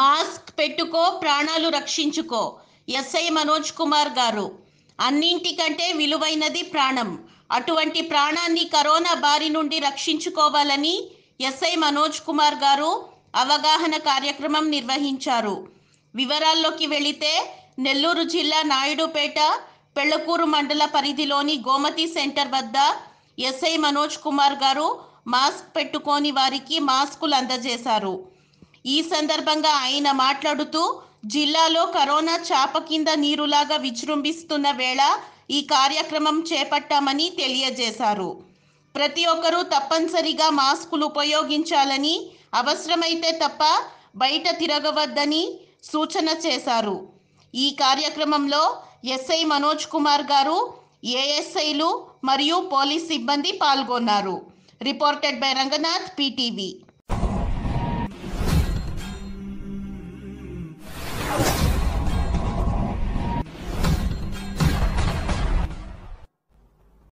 mask పెట్టుకో ప్రాణాలు రక్షించుకో SI Manoj Kumar గారు అన్నింటికంటే విలువైనది ప్రాణం అటువంటి ప్రాణాన్ని కరోనా బారి నుండి రక్షించుకోవాలని ఎస్ఐ మనోజ్ కుమార్ గారు అవగాహన కార్యక్రమం నిర్వహించారు వివరాల్లోకి వెళితే నెల్లూరు జిల్లా నాయుడుపేట పెళ్లకూరు మండల పరిధిలోని గోమతి సెంటర్ వద్ద ఎస్ఐ మనోజ్ కుమార్ గారు మాస్క్ పెట్టుకోని వారికి మాస్కులు అందజేశారు ఈ సందర్భంగా ఆయన మాట్లాడుతూ జిల్లాలో కరోనా చాప కింద నీరులాగా విజృంభిస్తున్న వేళ ఈ కార్యక్రమం చేపట్టామని తెలియజేశారు ప్రతి ఒక్కరూ తప్పనిసరిగా మాస్కులు ఉపయోగించాలని అవసరమైతే తప్ప బయట తిరగవద్దని సూచన చేశారు ఈ కార్యక్రమంలో ఎస్ఐ మనోజ్ కుమార్ గారు ఏఎస్ఐలు మరియు పోలీస్ సిబ్బంది పాల్గొన్నారు రిపోర్టెడ్ బై రంగనాథ్ పీటీవీ